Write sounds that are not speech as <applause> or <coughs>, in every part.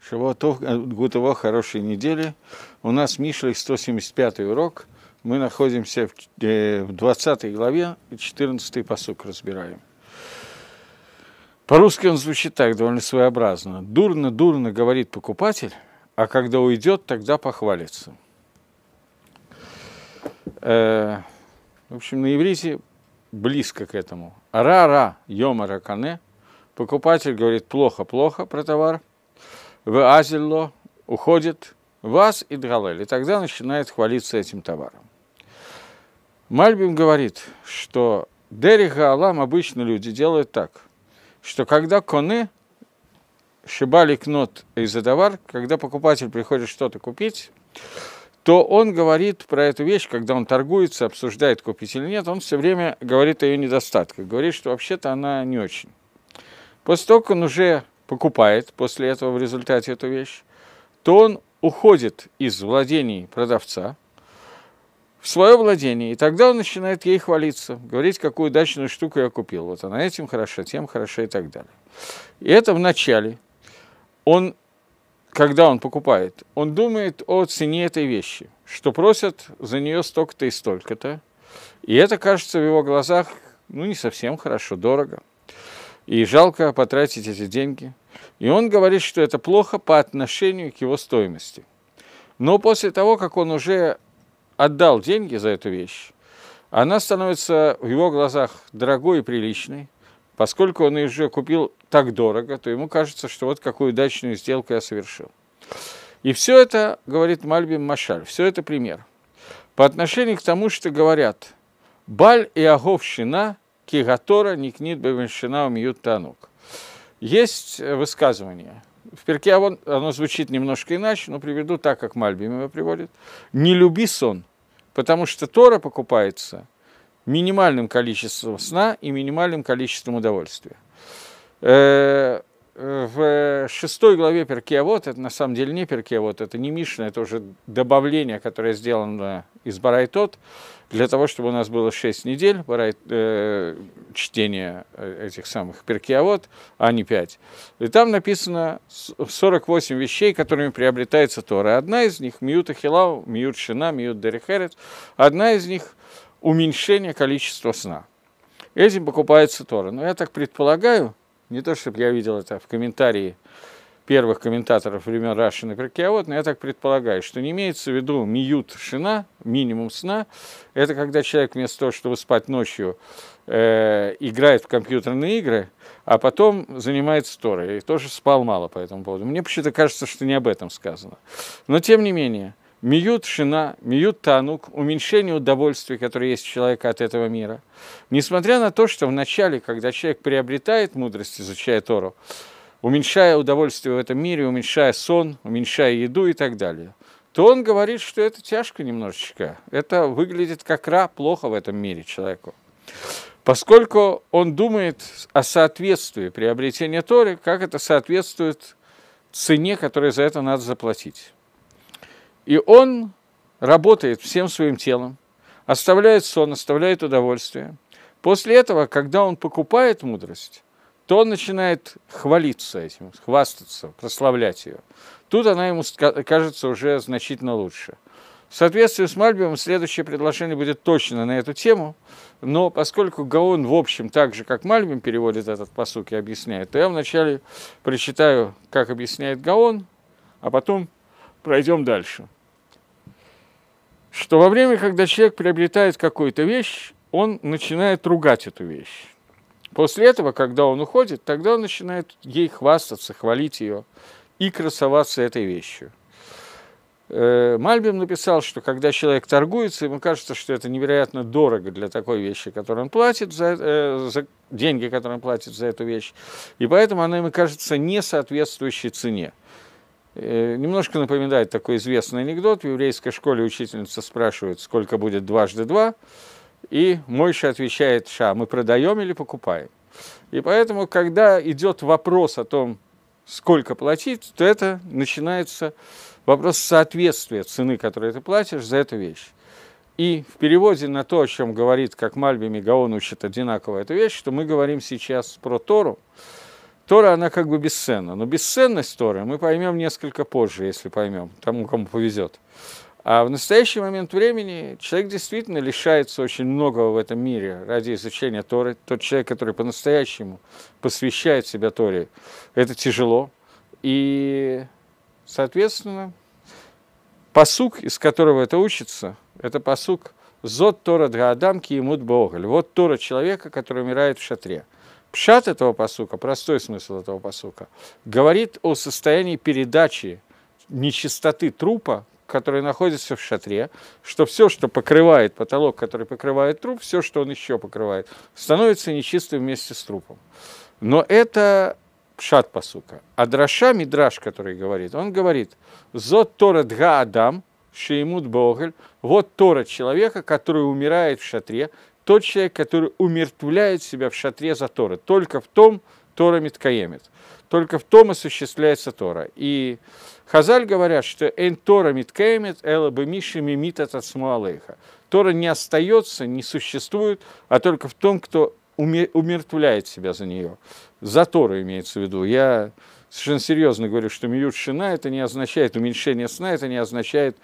Шавуатов, э, Гутово, хорошей недели. У нас Мишлих 175 урок. Мы находимся в 20 э, главе, и 14 посук разбираем. По-русски он звучит так, довольно своеобразно. «Дурно-дурно говорит покупатель, а когда уйдет, тогда похвалится». Э, в общем, на иврите близко к этому. «Ра-ра, йома ракане». Покупатель говорит «плохо-плохо» про товар – Веазилло уходит вас и Дралель. И тогда начинает хвалиться этим товаром. Мальбим говорит, что Дериха Алам обычно люди делают так, что когда коны шибали кнот и за когда покупатель приходит что-то купить, то он говорит про эту вещь, когда он торгуется, обсуждает, купить или нет, он все время говорит о ее недостатках, говорит, что вообще-то она не очень. После того, как он уже покупает после этого в результате эту вещь, то он уходит из владений продавца в свое владение, и тогда он начинает ей хвалиться, говорить, какую удачную штуку я купил. Вот она этим хороша, тем хороша и так далее. И это в начале. Он, когда он покупает, он думает о цене этой вещи, что просят за нее столько-то и столько-то. И это кажется в его глазах, ну, не совсем хорошо, дорого. И жалко потратить эти деньги. И он говорит, что это плохо по отношению к его стоимости. Но после того, как он уже отдал деньги за эту вещь, она становится в его глазах дорогой и приличной. Поскольку он ее уже купил так дорого, то ему кажется, что вот какую удачную сделку я совершил. И все это, говорит Мальбим Машаль, все это пример. По отношению к тому, что говорят, «Баль и Аговщина, Кигатора, Никнит Бевеншина, Умьют Танук». Есть э, высказывание. В перке а оно звучит немножко иначе, но приведу так, как Мальбим его приводит. «Не люби сон, потому что Тора покупается минимальным количеством сна и минимальным количеством удовольствия». Э, Э, в шестой главе Перкея вот, это на самом деле не Перкея вот, это не Мишна, это уже добавление, которое сделано из Барайтот, для того, чтобы у нас было шесть недель барай, э, чтения этих самых Перкея вот, а не пять. И там написано 48 вещей, которыми приобретается Тора. Одна из них – Мьют Ахилау, Мьют Шина, Мьют Дерехерет. Одна из них – уменьшение количества сна. Этим покупается Тора. Но я так предполагаю – не то, чтобы я видел это в комментарии первых комментаторов времен Рашина а вот, но ну, я так предполагаю, что не имеется в виду миют шина, минимум сна. Это когда человек вместо того, чтобы спать ночью, э, играет в компьютерные игры, а потом занимается Торой. И тоже спал мало по этому поводу. Мне почему-то кажется, что не об этом сказано. Но тем не менее, Миют шина, миют танук, уменьшение удовольствия, которое есть у человека от этого мира. Несмотря на то, что в начале, когда человек приобретает мудрость, изучая Тору, уменьшая удовольствие в этом мире, уменьшая сон, уменьшая еду и так далее, то он говорит, что это тяжко немножечко. Это выглядит как ра плохо в этом мире человеку. Поскольку он думает о соответствии приобретения Торы, как это соответствует цене, которую за это надо заплатить. И он работает всем своим телом, оставляет сон, оставляет удовольствие. После этого, когда он покупает мудрость, то он начинает хвалиться этим, хвастаться, прославлять ее. Тут она ему кажется уже значительно лучше. В соответствии с Мальбимом следующее предложение будет точно на эту тему, но поскольку Гаон, в общем, так же, как Мальбим переводит этот посук и объясняет, то я вначале прочитаю, как объясняет Гаон, а потом пройдем дальше что во время, когда человек приобретает какую-то вещь, он начинает ругать эту вещь. После этого, когда он уходит, тогда он начинает ей хвастаться, хвалить ее и красоваться этой вещью. Э, Мальбим написал, что когда человек торгуется, ему кажется, что это невероятно дорого для такой вещи, которую он платит, за, э, за деньги, которые он платит за эту вещь, и поэтому она ему кажется не соответствующей цене. Э, немножко напоминает такой известный анекдот. В еврейской школе учительница спрашивает, сколько будет дважды два, и Мойша отвечает, ша, мы продаем или покупаем. И поэтому, когда идет вопрос о том, сколько платить, то это начинается вопрос соответствия цены, которую ты платишь за эту вещь. И в переводе на то, о чем говорит, как Мальби Мегаон учит одинаково эту вещь, что мы говорим сейчас про Тору, Тора, она как бы бесценна. Но бесценность Торы мы поймем несколько позже, если поймем, тому, кому повезет. А в настоящий момент времени человек действительно лишается очень многого в этом мире ради изучения Торы. Тот человек, который по-настоящему посвящает себя Торе, это тяжело. И, соответственно, посук, из которого это учится, это посук «Зод Тора Дгаадам Киемут Боголь». Вот Тора человека, который умирает в шатре – Пшат этого посука, простой смысл этого посука, говорит о состоянии передачи нечистоты трупа, который находится в шатре, что все, что покрывает потолок, который покрывает труп, все, что он еще покрывает, становится нечистым вместе с трупом. Но это пшат посука. А драша мидраш, который говорит, он говорит, «Зот Тора дга Адам, Шеймут Боголь, вот Тора человека, который умирает в шатре, тот человек, который умертвляет себя в шатре за Торы. Только в том Тора Миткаемит. Только в том осуществляется Тора. И Хазаль говорят, что «Эн Тора Миткаемит, эла бы миши мимит от Смуалейха». Тора не остается, не существует, а только в том, кто умертвляет себя за нее. За Тору имеется в виду. Я совершенно серьезно говорю, что миют шина, это не означает уменьшение сна, это не означает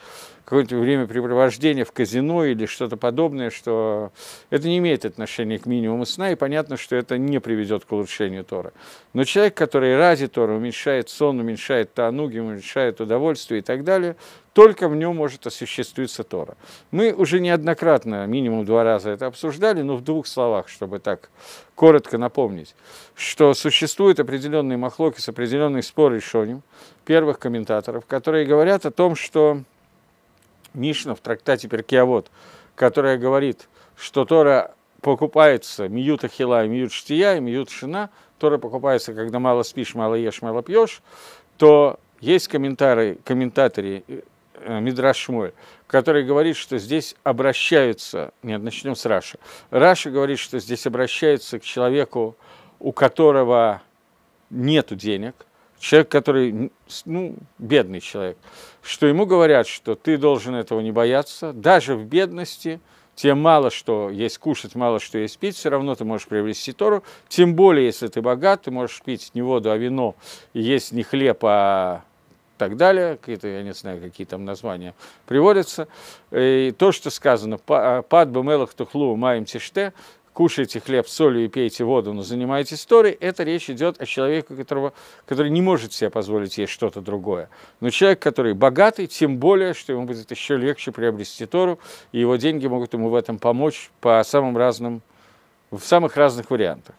какое-то времяпрепровождение в казино или что-то подобное, что это не имеет отношения к минимуму сна, и понятно, что это не приведет к улучшению Тора. Но человек, который ради Тора уменьшает сон, уменьшает тануги, уменьшает удовольствие и так далее, только в нем может осуществиться Тора. Мы уже неоднократно, минимум два раза это обсуждали, но в двух словах, чтобы так коротко напомнить, что существуют определенные махлоки с определенные споры Шоним, первых комментаторов, которые говорят о том, что Мишна в трактате Перкиавод, которая говорит, что Тора покупается миют ахила, и миют штия, и миют шина, Тора покупается, когда мало спишь, мало ешь, мало пьешь, то есть комментарии, комментаторы Э, Мидраш который говорит, что здесь обращаются, нет, начнем с Раши. Раши говорит, что здесь обращаются к человеку, у которого нет денег, человек, который, ну, бедный человек, что ему говорят, что ты должен этого не бояться, даже в бедности, тем мало что есть кушать, мало что есть пить, все равно ты можешь приобрести Тору, тем более, если ты богат, ты можешь пить не воду, а вино, и есть не хлеб, а так далее, какие-то, я не знаю, какие там названия приводятся. И то, что сказано, э, «Пад бемелах тухлу маем тиште», кушайте хлеб солью и пейте воду, но занимайтесь Торой, это речь идет о человеке, которого, который не может себе позволить есть что-то другое. Но человек, который богатый, тем более, что ему будет еще легче приобрести Тору, и его деньги могут ему в этом помочь по самым разным, в самых разных вариантах.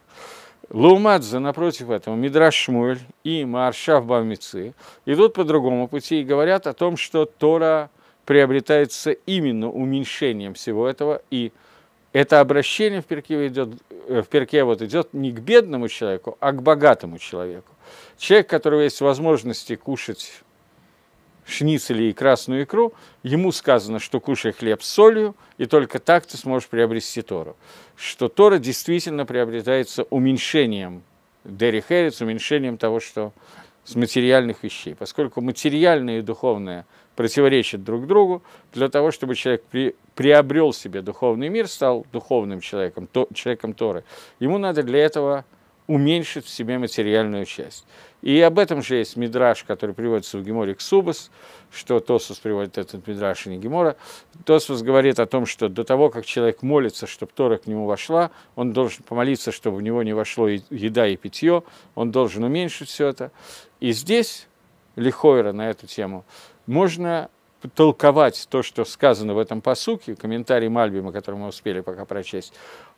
Лаумадзе, напротив этого, Мидраш Шмуэль и Маршав Бавмицы идут по другому пути и говорят о том, что Тора приобретается именно уменьшением всего этого, и это обращение в Перке, идет, э, в Перке вот идет не к бедному человеку, а к богатому человеку. Человек, у которого есть возможности кушать шницели и красную икру, ему сказано, что кушай хлеб с солью, и только так ты сможешь приобрести Тору. Что Тора действительно приобретается уменьшением Дерри Херец, уменьшением того, что с материальных вещей, поскольку материальное и духовное противоречат друг другу, для того, чтобы человек при, приобрел себе духовный мир, стал духовным человеком, то, человеком Торы, ему надо для этого уменьшит в себе материальную часть. И об этом же есть мидраж, который приводится в Геморе к что Тосус приводит этот мидраж, и а не Гемора. Тосус говорит о том, что до того, как человек молится, чтобы Тора к нему вошла, он должен помолиться, чтобы в него не вошло и еда и питье, он должен уменьшить все это. И здесь Лихойра на эту тему можно толковать то, что сказано в этом посуке, комментарий Мальбима, который мы успели пока прочесть,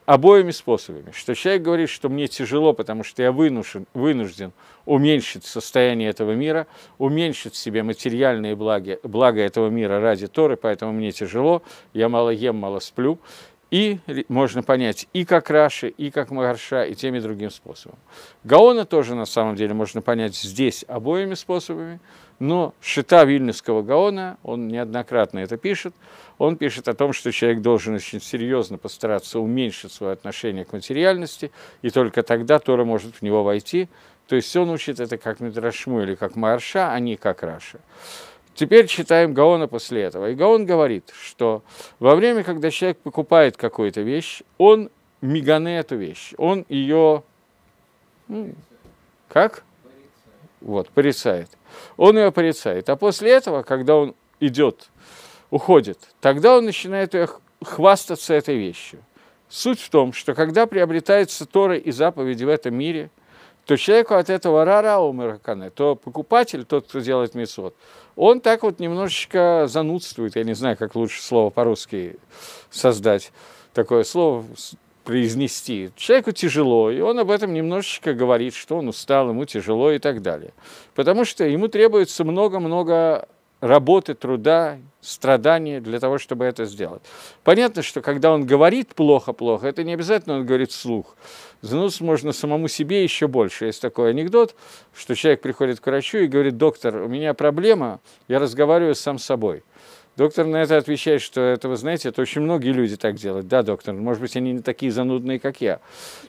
обоими способами. Что человек говорит, что мне тяжело, потому что я вынужден, вынужден уменьшить состояние этого мира, уменьшить в себе материальные благи, блага этого мира ради Торы, поэтому мне тяжело, я мало ем, мало сплю. И можно понять и как Раши, и как Магарша, и тем и другим способом. Гаона тоже на самом деле можно понять здесь обоими способами, но Шита Вильнюсского Гаона, он неоднократно это пишет, он пишет о том, что человек должен очень серьезно постараться уменьшить свое отношение к материальности, и только тогда Тора может в него войти. То есть он учит это как Медрашму или как Марша, а не как Раша. Теперь читаем Гаона после этого. И Гаон говорит, что во время, когда человек покупает какую-то вещь, он мигане эту вещь, он ее... Как? Вот, порицает он ее порицает. А после этого, когда он идет, уходит, тогда он начинает хвастаться этой вещью. Суть в том, что когда приобретается Тора и заповеди в этом мире, то человеку от этого рара умиракане, то покупатель, тот, кто делает мецвод, он так вот немножечко занудствует, я не знаю, как лучше слово по-русски создать, такое слово, произнести. Человеку тяжело, и он об этом немножечко говорит, что он устал, ему тяжело и так далее. Потому что ему требуется много-много работы, труда, страдания для того, чтобы это сделать. Понятно, что когда он говорит плохо-плохо, это не обязательно он говорит вслух. Зануться можно самому себе еще больше. Есть такой анекдот, что человек приходит к врачу и говорит, доктор, у меня проблема, я разговариваю сам с собой. Доктор на это отвечает, что это, вы знаете, это очень многие люди так делают. Да, доктор, может быть, они не такие занудные, как я.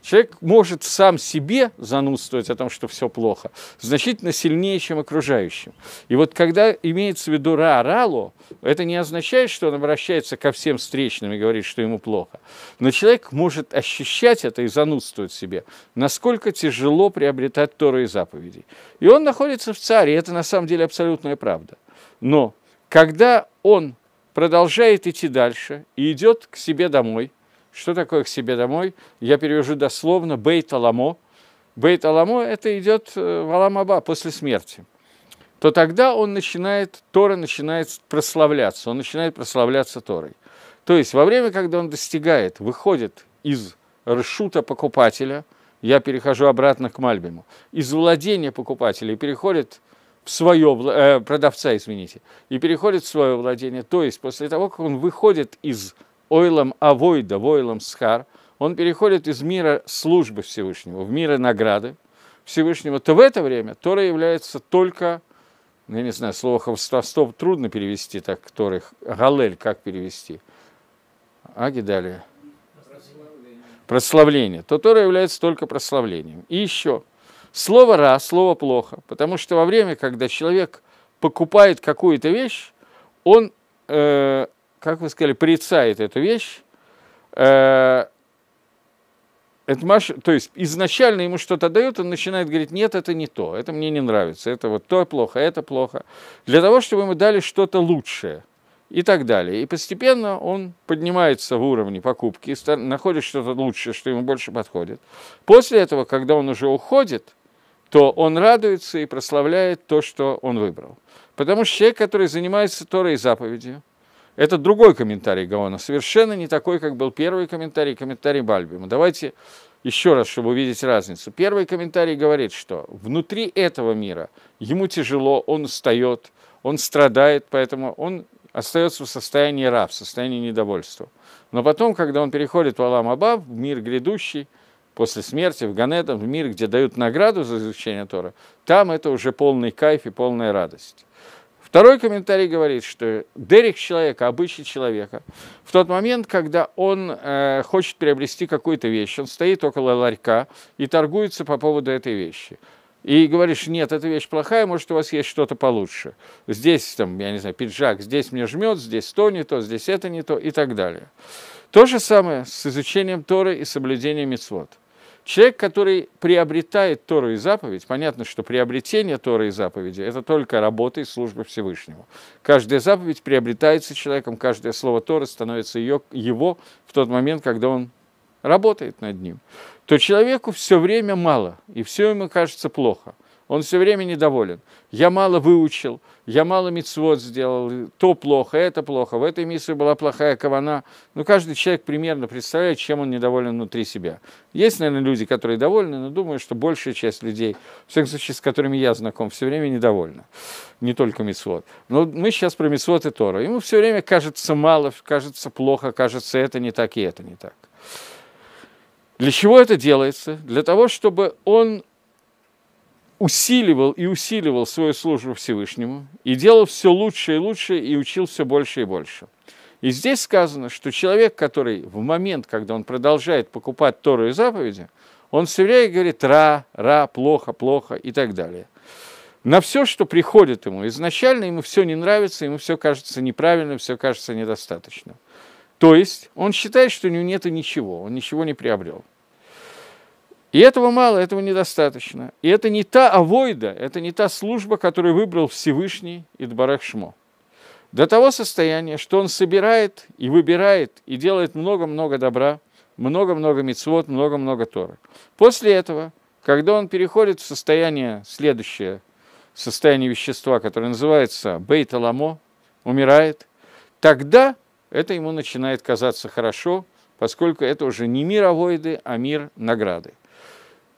Человек может сам себе занудствовать о том, что все плохо, значительно сильнее, чем окружающим. И вот когда имеется в виду Раоралу, это не означает, что он обращается ко всем встречным и говорит, что ему плохо. Но человек может ощущать это и занудствовать себе, насколько тяжело приобретать Тору и заповеди. И он находится в царе, и это на самом деле абсолютная правда. Но когда он продолжает идти дальше и идет к себе домой. Что такое к себе домой? Я перевожу дословно «бейт аламо». «Бейт аламо» – это идет э, в Аламаба после смерти. То тогда он начинает, Тора начинает прославляться, он начинает прославляться Торой. То есть во время, когда он достигает, выходит из ршута покупателя, я перехожу обратно к Мальбиму, из владения покупателя переходит в свое, э, продавца, извините, и переходит в свое владение. То есть после того, как он выходит из ойлом авойда, войлом схар, он переходит из мира службы Всевышнего в мир награды Всевышнего, то в это время Тора является только, ну, я не знаю, слово хвостовство трудно перевести так, которых, галель, как перевести, аги далее, прославление, то Тора является только прославлением. И еще – Слово «ра», слово «плохо», потому что во время, когда человек покупает какую-то вещь, он, э, как вы сказали, порицает эту вещь, э, это Маш, то есть изначально ему что-то дают, он начинает говорить, нет, это не то, это мне не нравится, это вот то плохо, это плохо, для того, чтобы ему дали что-то лучшее и так далее. И постепенно он поднимается в уровне покупки, находит что-то лучшее, что ему больше подходит. После этого, когда он уже уходит – то он радуется и прославляет то, что он выбрал. Потому что человек, который занимается Торой и заповедью, это другой комментарий Гаона, совершенно не такой, как был первый комментарий, комментарий Бальбима. Давайте еще раз, чтобы увидеть разницу. Первый комментарий говорит, что внутри этого мира ему тяжело, он устает, он страдает, поэтому он остается в состоянии раб, в состоянии недовольства. Но потом, когда он переходит в Алам-Аба, в мир грядущий – после смерти в Ганедом, в мир, где дают награду за изучение Тора, там это уже полный кайф и полная радость. Второй комментарий говорит, что Дерек человека, обычный человека, в тот момент, когда он э, хочет приобрести какую-то вещь, он стоит около ларька и торгуется по поводу этой вещи. И говоришь, нет, эта вещь плохая, может, у вас есть что-то получше. Здесь, там, я не знаю, пиджак, здесь мне жмет, здесь то не то, здесь это не то и так далее. То же самое с изучением Торы и соблюдением мицвод. Человек, который приобретает Тору и заповедь, понятно, что приобретение Торы и заповеди – это только работа и служба Всевышнего. Каждая заповедь приобретается человеком, каждое слово Торы становится ее, его в тот момент, когда он работает над ним. То человеку все время мало, и все ему кажется плохо. Он все время недоволен. Я мало выучил, я мало мицвод сделал, то плохо, это плохо, в этой миссии была плохая кавана. Ну, каждый человек примерно представляет, чем он недоволен внутри себя. Есть, наверное, люди, которые довольны, но думаю, что большая часть людей, в всяком случае, с которыми я знаком, все время недовольна. Не только мицвод. Но мы сейчас про мицвод и Тора. Ему все время кажется мало, кажется плохо, кажется это не так и это не так. Для чего это делается? Для того, чтобы он усиливал и усиливал свою службу Всевышнему, и делал все лучше и лучше, и учил все больше и больше. И здесь сказано, что человек, который в момент, когда он продолжает покупать Тору и заповеди, он все время говорит «ра», «ра», «плохо», «плохо» и так далее. На все, что приходит ему, изначально ему все не нравится, ему все кажется неправильным, все кажется недостаточным. То есть он считает, что у него нет ничего, он ничего не приобрел. И этого мало, этого недостаточно. И это не та авойда, это не та служба, которую выбрал Всевышний Идбарах Шмо. До того состояния, что он собирает и выбирает, и делает много-много добра, много-много мецвод, много-много Торы. После этого, когда он переходит в состояние следующее, состояние вещества, которое называется бейт-аламо, умирает, тогда это ему начинает казаться хорошо, поскольку это уже не мир авойды, а мир награды.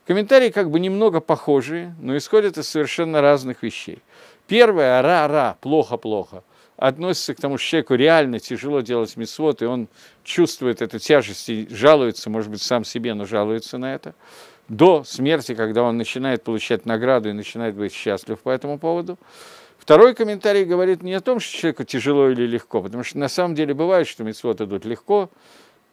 Комментарии как бы немного похожие, но исходят из совершенно разных вещей. Первое, ра ра плохо-плохо, относится к тому, что человеку реально тяжело делать мисвод, и он чувствует эту тяжесть и жалуется, может быть, сам себе, но жалуется на это. До смерти, когда он начинает получать награду и начинает быть счастлив по этому поводу. Второй комментарий говорит не о том, что человеку тяжело или легко, потому что на самом деле бывает, что мецвод идут легко.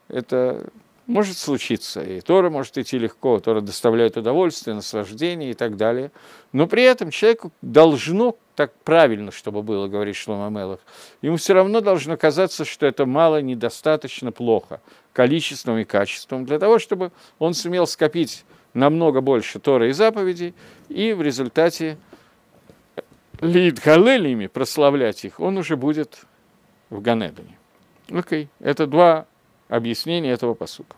Это может случиться, и Тора может идти легко, Тора доставляет удовольствие, наслаждение и так далее. Но при этом человеку должно, так правильно, чтобы было, говорит Шлома Мелах, ему все равно должно казаться, что это мало, недостаточно, плохо, количеством и качеством, для того, чтобы он сумел скопить намного больше Торы и заповедей, и в результате лидгалелиями прославлять их, он уже будет в Ганедоне. Окей, okay. это два объяснение этого посука.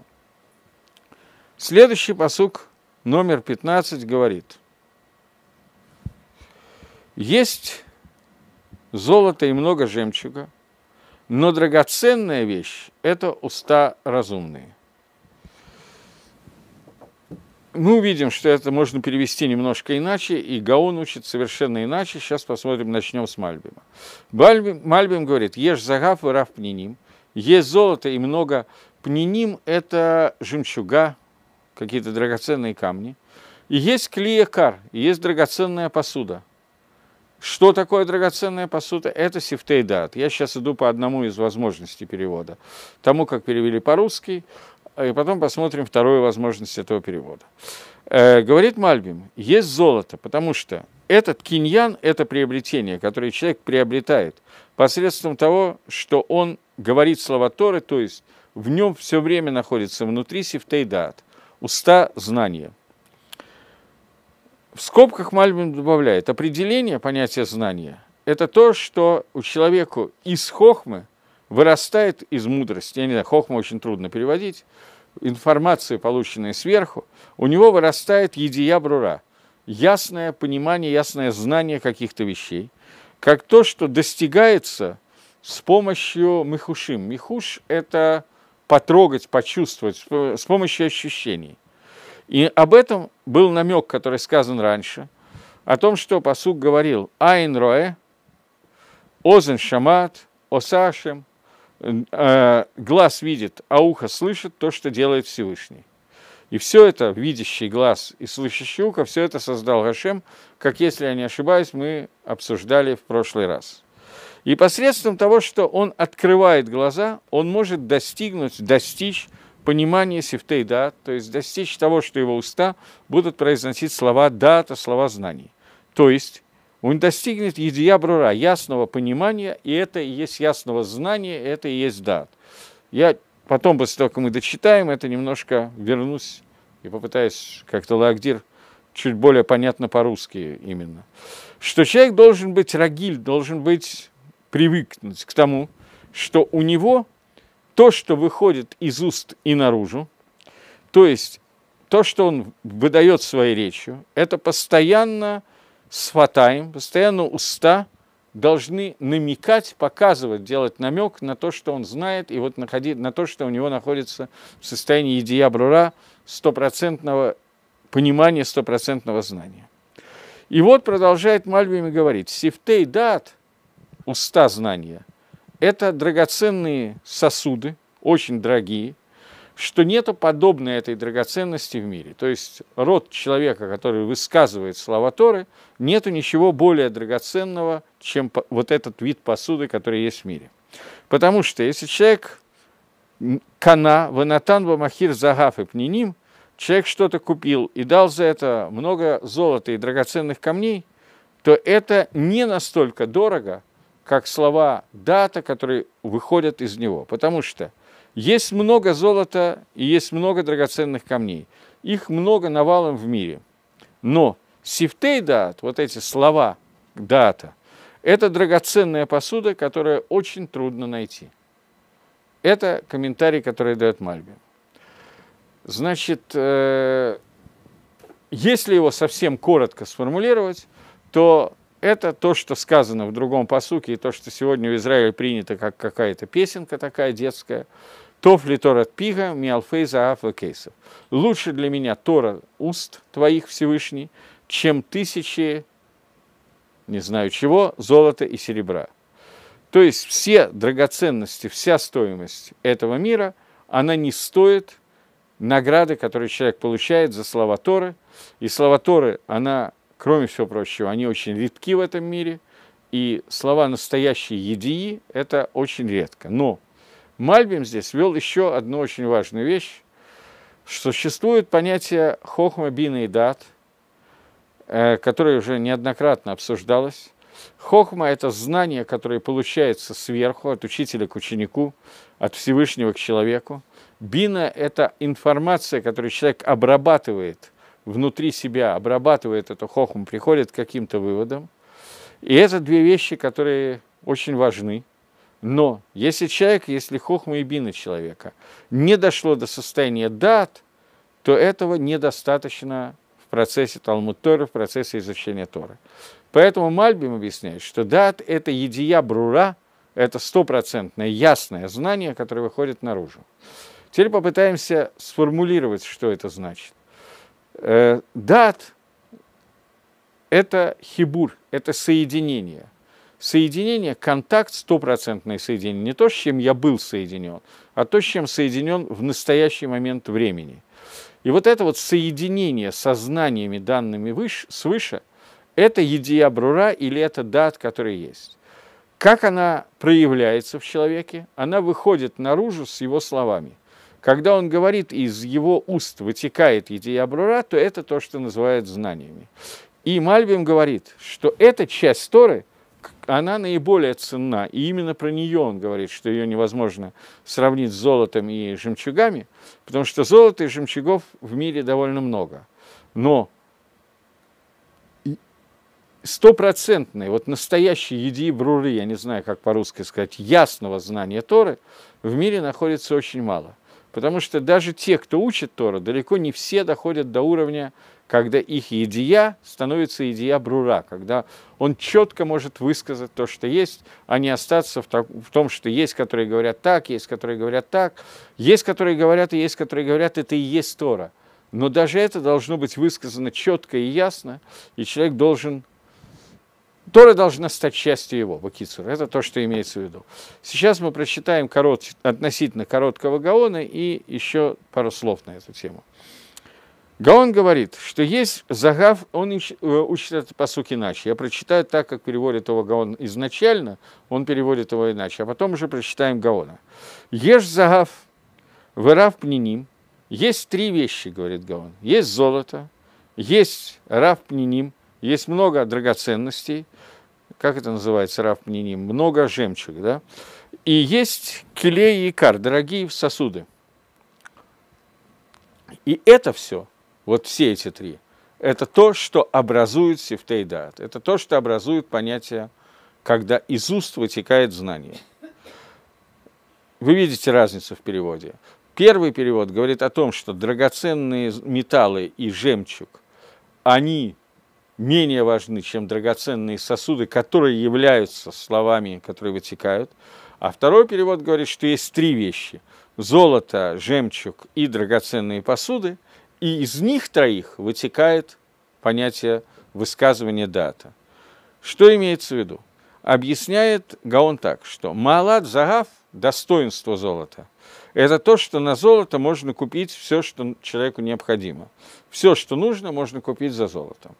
Следующий посук, номер 15, говорит. Есть золото и много жемчуга, но драгоценная вещь – это уста разумные. Мы увидим, что это можно перевести немножко иначе, и Гаон учит совершенно иначе. Сейчас посмотрим, начнем с Мальбима. Мальбим, говорит, «Ешь загав и рав пниним» есть золото и много пниним – это жемчуга, какие-то драгоценные камни. И есть клиекар, есть драгоценная посуда. Что такое драгоценная посуда? Это сифтейдат. Я сейчас иду по одному из возможностей перевода. Тому, как перевели по-русски, и потом посмотрим вторую возможность этого перевода. Э, говорит Мальбим, есть золото, потому что этот киньян – это приобретение, которое человек приобретает посредством того, что он говорит слова Торы, то есть в нем все время находится внутри сифтейдат, уста знания. В скобках Мальбин добавляет, определение понятия знания – это то, что у человека из хохмы вырастает из мудрости. Я не знаю, хохма очень трудно переводить. Информация, полученная сверху, у него вырастает едия брура – ясное понимание, ясное знание каких-то вещей, как то, что достигается – с помощью михушим. Михуш – это потрогать, почувствовать э, с помощью ощущений. И об этом был намек, который сказан раньше, о том, что посук говорил «Айн роэ», «Озен шамат», «Осашем», э, глаз видит, а ухо слышит то, что делает Всевышний. И все это, видящий глаз и слышащий ухо, все это создал Гашем, как, если я не ошибаюсь, мы обсуждали в прошлый раз. И посредством того, что он открывает глаза, он может достигнуть, достичь понимания сифтейда, то есть достичь того, что его уста будут произносить слова дата, слова знаний. То есть он достигнет едиабрура ясного понимания, и это и есть ясного знания, это и есть дат. Я потом, после того, как мы дочитаем, это немножко вернусь и попытаюсь как-то лагдир чуть более понятно по-русски именно. Что человек должен быть рагиль, должен быть привыкнуть к тому, что у него то, что выходит из уст и наружу, то есть то, что он выдает своей речью, это постоянно сфатаем, постоянно уста должны намекать, показывать, делать намек на то, что он знает, и вот находить на то, что у него находится в состоянии идея брура стопроцентного понимания, стопроцентного знания. И вот продолжает Мальбим и говорит, «Сифтей дат» – уста знания. Это драгоценные сосуды, очень дорогие, что нету подобной этой драгоценности в мире. То есть род человека, который высказывает слова Торы, нету ничего более драгоценного, чем вот этот вид посуды, который есть в мире. Потому что если человек кана, ванатан бамахир загав и пниним, человек что-то купил и дал за это много золота и драгоценных камней, то это не настолько дорого, как слова дата, которые выходят из него. Потому что есть много золота и есть много драгоценных камней. Их много навалом в мире. Но сифтей дат, вот эти слова дата, это драгоценная посуда, которая очень трудно найти. Это комментарий, который дает Мальби. Значит, э, если его совсем коротко сформулировать, то это то, что сказано в другом посуке, и то, что сегодня в Израиле принято как какая-то песенка такая детская. Тоф ли Тора пига, миалфей зааф кейсов. Лучше для меня Тора уст твоих Всевышний, чем тысячи, не знаю чего, золота и серебра. То есть все драгоценности, вся стоимость этого мира, она не стоит награды, которую человек получает за слова Торы. И слова Торы, она Кроме всего прочего, они очень редки в этом мире, и слова настоящие едии – это очень редко. Но Мальбим здесь ввел еще одну очень важную вещь, что существует понятие хохма, бина и дат, э, которое уже неоднократно обсуждалось. Хохма – это знание, которое получается сверху, от учителя к ученику, от Всевышнего к человеку. Бина – это информация, которую человек обрабатывает внутри себя обрабатывает эту хохму, приходит к каким-то выводам. И это две вещи, которые очень важны. Но если человек, если хохма и бина человека не дошло до состояния дат, то этого недостаточно в процессе Талмуд Торы, в процессе изучения Торы. Поэтому Мальбим объясняет, что дат – это едия брура, это стопроцентное ясное знание, которое выходит наружу. Теперь попытаемся сформулировать, что это значит. Э, дат – это хибур, это соединение. Соединение, контакт, стопроцентное соединение. Не то, с чем я был соединен, а то, с чем соединен в настоящий момент времени. И вот это вот соединение сознаниями, данными выше, свыше, это едия брура или это дат, который есть. Как она проявляется в человеке? Она выходит наружу с его словами – когда он говорит, из его уст вытекает идея Абрура, то это то, что называют знаниями. И Мальбим говорит, что эта часть Торы, она наиболее ценна, и именно про нее он говорит, что ее невозможно сравнить с золотом и жемчугами, потому что золота и жемчугов в мире довольно много. Но стопроцентной, вот настоящей еди бруры, я не знаю, как по-русски сказать, ясного знания Торы в мире находится очень мало – Потому что даже те, кто учит Тора, далеко не все доходят до уровня, когда их идея становится идея брура, когда он четко может высказать то, что есть, а не остаться в, так, в том, что есть, которые говорят так, есть, которые говорят так, есть, которые говорят и есть, которые говорят, это и есть Тора. Но даже это должно быть высказано четко и ясно, и человек должен Тора должна стать частью его, Бакицур. Это то, что имеется в виду. Сейчас мы прочитаем корот, относительно короткого Гаона и еще пару слов на эту тему. Гаон говорит, что есть загав, он э, учит этот посук иначе. Я прочитаю так, как переводит его Гаон изначально, он переводит его иначе, а потом уже прочитаем Гаона. Ешь загав, вырав пниним. Есть три вещи, говорит Гаон. Есть золото, есть рав пниним – есть много драгоценностей, как это называется, Раф Мнини, много жемчуга, да? И есть келей и кар, дорогие сосуды. И это все, вот все эти три, это то, что образует сифтейдат, это то, что образует понятие, когда из уст вытекает знание. Вы видите разницу в переводе. Первый перевод говорит о том, что драгоценные металлы и жемчуг, они менее важны, чем драгоценные сосуды, которые являются словами, которые вытекают. А второй перевод говорит, что есть три вещи – золото, жемчуг и драгоценные посуды, и из них троих вытекает понятие высказывания дата. Что имеется в виду? Объясняет Гаон так, что «малат загав» – достоинство золота – это то, что на золото можно купить все, что человеку необходимо. Все, что нужно, можно купить за золото.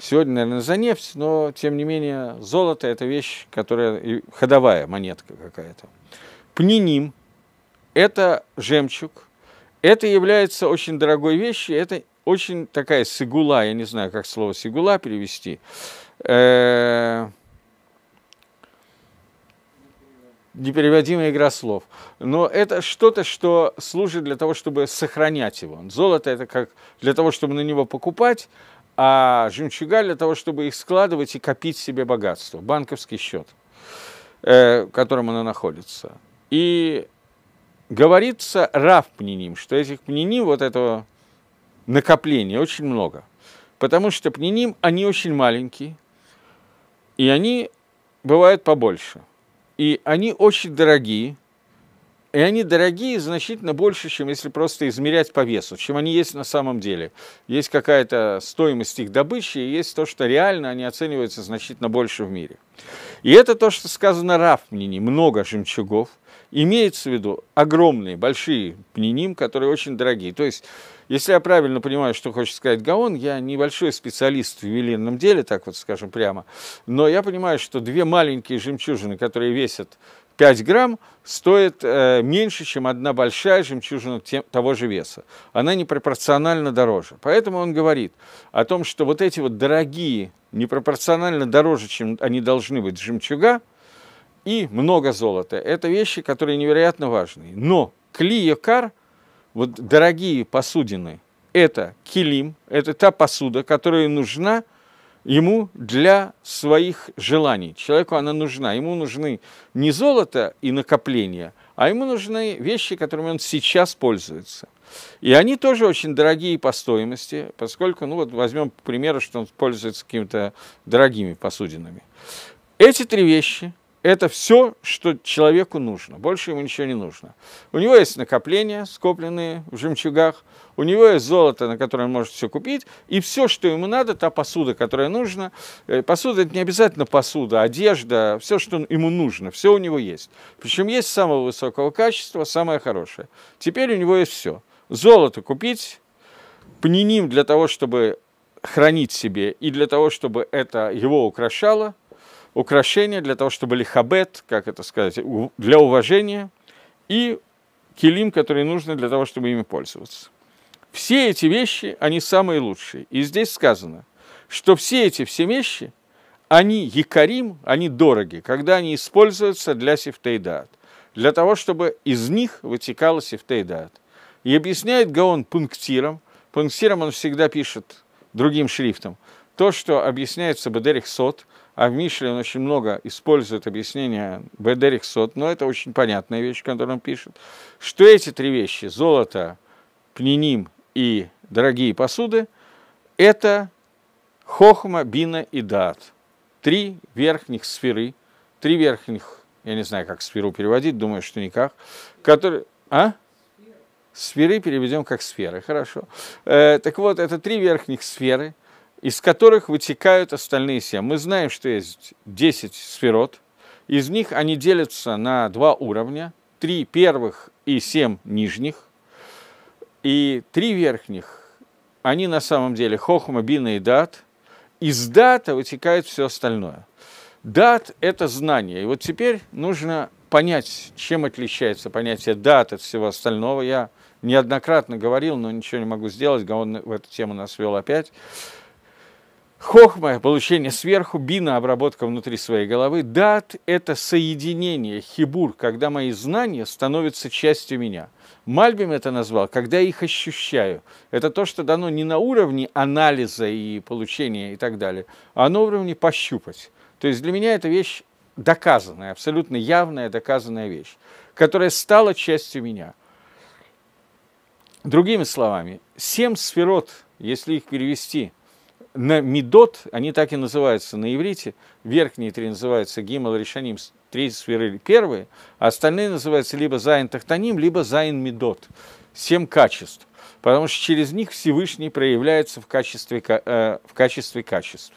Сегодня, наверное, за нефть, но, тем не менее, золото – это вещь, которая ходовая монетка какая-то. Пниним – это жемчуг, это является очень дорогой вещью, это очень такая сигула, я не знаю, как слово сигула перевести. Э, непереводимая игра слов. Но это что-то, что служит для того, чтобы сохранять его. Золото – это как для того, чтобы на него покупать, а жемчуга для того, чтобы их складывать и копить себе богатство, банковский счет, э, в котором она находится. И говорится рав пниним, что этих пниним, вот этого накопления очень много. Потому что пниним, они очень маленькие, и они бывают побольше. И они очень дорогие – и они дорогие значительно больше, чем если просто измерять по весу, чем они есть на самом деле. Есть какая-то стоимость их добычи, и есть то, что реально они оцениваются значительно больше в мире. И это то, что сказано Раф Мнини, много жемчугов. Имеется в виду огромные, большие пниним, которые очень дорогие. То есть, если я правильно понимаю, что хочет сказать Гаон, я небольшой специалист в ювелирном деле, так вот скажем прямо, но я понимаю, что две маленькие жемчужины, которые весят 5 грамм стоит э, меньше, чем одна большая жемчужина тем, того же веса. Она непропорционально дороже. Поэтому он говорит о том, что вот эти вот дорогие, непропорционально дороже, чем они должны быть, жемчуга и много золота – это вещи, которые невероятно важные. Но клиекар, вот дорогие посудины – это килим, это та посуда, которая нужна – ему для своих желаний. Человеку она нужна. Ему нужны не золото и накопления, а ему нужны вещи, которыми он сейчас пользуется. И они тоже очень дорогие по стоимости, поскольку, ну вот возьмем к примеру, что он пользуется какими-то дорогими посудинами. Эти три вещи это все, что человеку нужно, больше ему ничего не нужно. У него есть накопления, скопленные в жемчугах, у него есть золото, на которое он может все купить, и все, что ему надо, та посуда, которая нужна. Э, посуда – это не обязательно посуда, одежда, все, что ему нужно, все у него есть. Причем есть самого высокого качества, самое хорошее. Теперь у него есть все. Золото купить, пниним для того, чтобы хранить себе, и для того, чтобы это его украшало – украшения для того, чтобы лихабет, как это сказать, для уважения, и килим, который нужны для того, чтобы ими пользоваться. Все эти вещи, они самые лучшие. И здесь сказано, что все эти все вещи, они якорим, они дороги, когда они используются для сифтейдаат, для того, чтобы из них вытекало сифтейдаат. И объясняет Гаон пунктиром, пунктиром он всегда пишет другим шрифтом, то, что объясняется бадерих Сот – а в Мишле он очень много использует объяснение Бедерих но это очень понятная вещь, которую он пишет, что эти три вещи, золото, пниним и дорогие посуды, это хохма, бина и дат. Три верхних сферы, три верхних, я не знаю, как сферу переводить, думаю, что никак, которые... А? Сферы переведем как сферы, хорошо. Э, так вот, это три верхних сферы – из которых вытекают остальные семь. Мы знаем, что есть 10 сферот, из них они делятся на два уровня, три первых и семь нижних, и три верхних, они на самом деле хохма, бина и дат. Из дата вытекает все остальное. Дат – это знание. И вот теперь нужно понять, чем отличается понятие дат от всего остального. Я неоднократно говорил, но ничего не могу сделать, Гаон в эту тему нас вел опять. Хохма – получение сверху, бина – обработка внутри своей головы. Дат – это соединение, хибур, когда мои знания становятся частью меня. Мальбим это назвал, когда я их ощущаю. Это то, что дано не на уровне анализа и получения и так далее, а на уровне пощупать. То есть для меня это вещь доказанная, абсолютно явная доказанная вещь, которая стала частью меня. Другими словами, семь сферот, если их перевести – на Медот, они так и называются на иврите, верхние три называются Гимал Решаним, третьи сферы первые, а остальные называются либо заин Тахтаним, либо заин Медот. Семь качеств. Потому что через них Всевышний проявляется в качестве, э, в качестве качеств.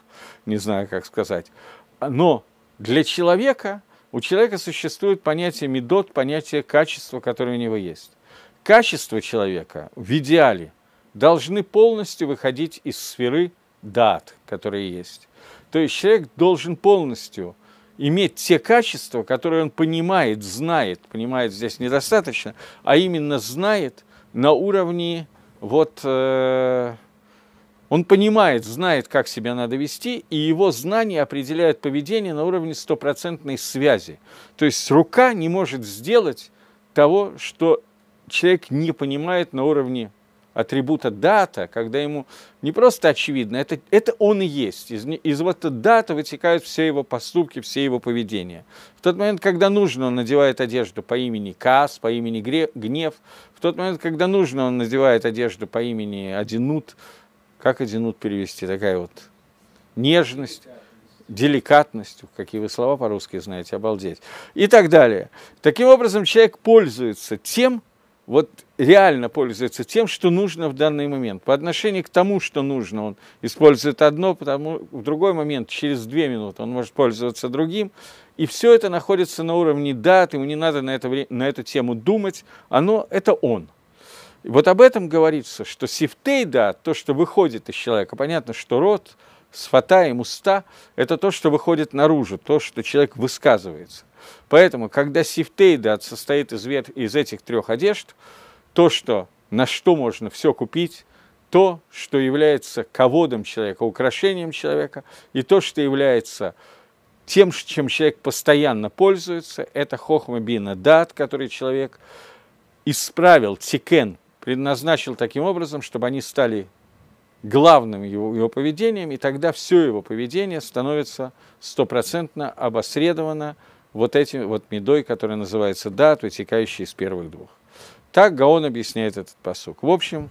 Не знаю, как сказать. Но для человека, у человека существует понятие медот, понятие качества, которое у него есть. Качество человека в идеале должны полностью выходить из сферы дат, которые есть. То есть человек должен полностью иметь те качества, которые он понимает, знает, понимает здесь недостаточно, а именно знает на уровне вот э, он понимает, знает, как себя надо вести, и его знания определяют поведение на уровне стопроцентной связи. То есть рука не может сделать того, что человек не понимает на уровне атрибута дата, когда ему не просто очевидно, это, это он и есть. Из, из вот даты вытекают все его поступки, все его поведения. В тот момент, когда нужно, он надевает одежду по имени Кас, по имени Гнев. В тот момент, когда нужно, он надевает одежду по имени Одинут. Как Одинут перевести? Такая вот нежность деликатностью, какие вы слова по-русски знаете, обалдеть, и так далее. Таким образом, человек пользуется тем, вот реально пользуется тем, что нужно в данный момент. По отношению к тому, что нужно, он использует одно, потому в другой момент, через две минуты, он может пользоваться другим. И все это находится на уровне дат, ему не надо на, это, на эту тему думать. Оно, это он. вот об этом говорится, что сифтей, да, то, что выходит из человека, понятно, что рот, сфата и муста – это то, что выходит наружу, то, что человек высказывается. Поэтому, когда сифтейдат состоит из, из этих трех одежд, то, что, на что можно все купить, то, что является ководом человека, украшением человека, и то, что является тем, чем человек постоянно пользуется, это хохма дат, который человек исправил, тикен, предназначил таким образом, чтобы они стали главным его, его поведением, и тогда все его поведение становится стопроцентно обосредовано вот этим вот медой, которая называется дат, вытекающий из первых двух. Так Гаон объясняет этот посук. В общем,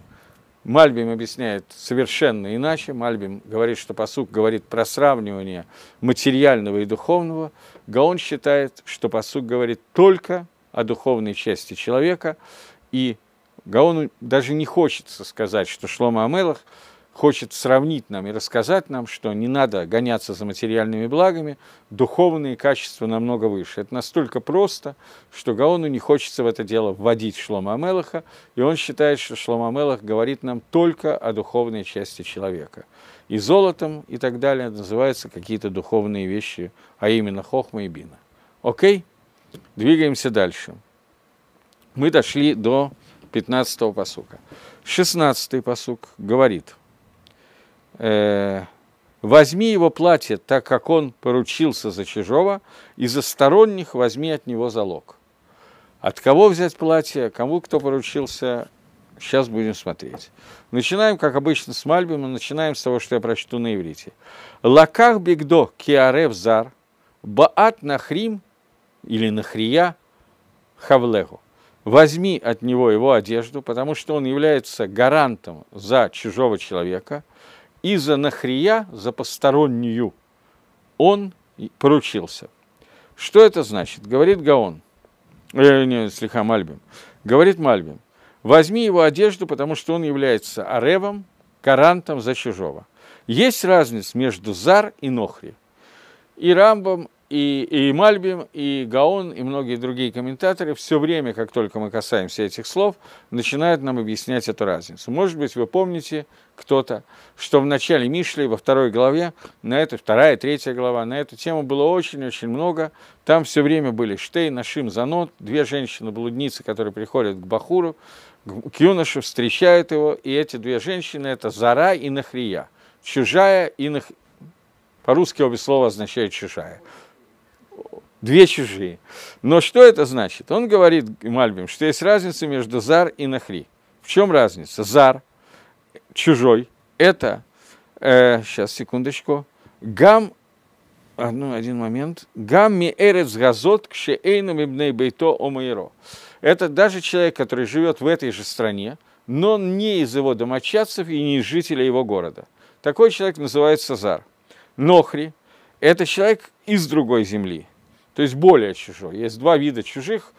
Мальбим объясняет совершенно иначе. Мальбим говорит, что посук говорит про сравнивание материального и духовного. Гаон считает, что посук говорит только о духовной части человека. И Гаону даже не хочется сказать, что Шлома Амелах – хочет сравнить нам и рассказать нам, что не надо гоняться за материальными благами, духовные качества намного выше. Это настолько просто, что Гаону не хочется в это дело вводить Шлома Амелаха, и он считает, что Шлома Амелах говорит нам только о духовной части человека. И золотом и так далее называются какие-то духовные вещи, а именно хохма и бина. Окей? Двигаемся дальше. Мы дошли до 15-го посука. 16-й посук говорит – э, возьми его платье, так как он поручился за чужого, и за сторонних возьми от него залог. От кого взять платье, кому кто поручился, сейчас будем смотреть. Начинаем, как обычно, с мы начинаем с того, что я прочту на иврите. Лаках бигдо киарев зар, баат нахрим или нахрия хавлеху. Возьми от него его одежду, потому что он является гарантом за чужого человека – и за нахрия, за постороннюю, он поручился. Что это значит? Говорит Гаон, э, не, слегка Мальбим. Говорит Мальбим, возьми его одежду, потому что он является аревом, карантом за чужого. Есть разница между зар и нохри. И Рамбом и, и Мальбим, и Гаон, и многие другие комментаторы все время, как только мы касаемся этих слов, начинают нам объяснять эту разницу. Может быть, вы помните кто-то, что в начале Мишли, во второй главе, на эту, вторая, третья глава, на эту тему было очень-очень много. Там все время были Штейн, Нашим, Занот, две женщины-блудницы, которые приходят к Бахуру, к юноше, встречают его, и эти две женщины – это Зара и Нахрия, чужая и нах... По-русски обе слова означают «чужая» две чужие. Но что это значит? Он говорит, Мальбим, что есть разница между зар и нахри. В чем разница? Зар, чужой, это, э, сейчас, секундочку, гам, а, ну, один момент, гамми ми эрец газот к шеэйнам ибней бейто омаиро. Это даже человек, который живет в этой же стране, но не из его домочадцев и не из жителя его города. Такой человек называется зар. Нохри – это человек из другой земли – то есть более чужой. Есть два вида чужих.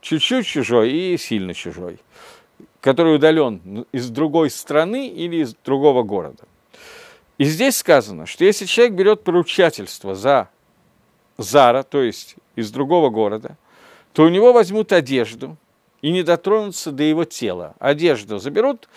Чуть-чуть чужой и сильно чужой. Который удален из другой страны или из другого города. И здесь сказано, что если человек берет поручательство за Зара, то есть из другого города, то у него возьмут одежду и не дотронутся до его тела. Одежду заберут,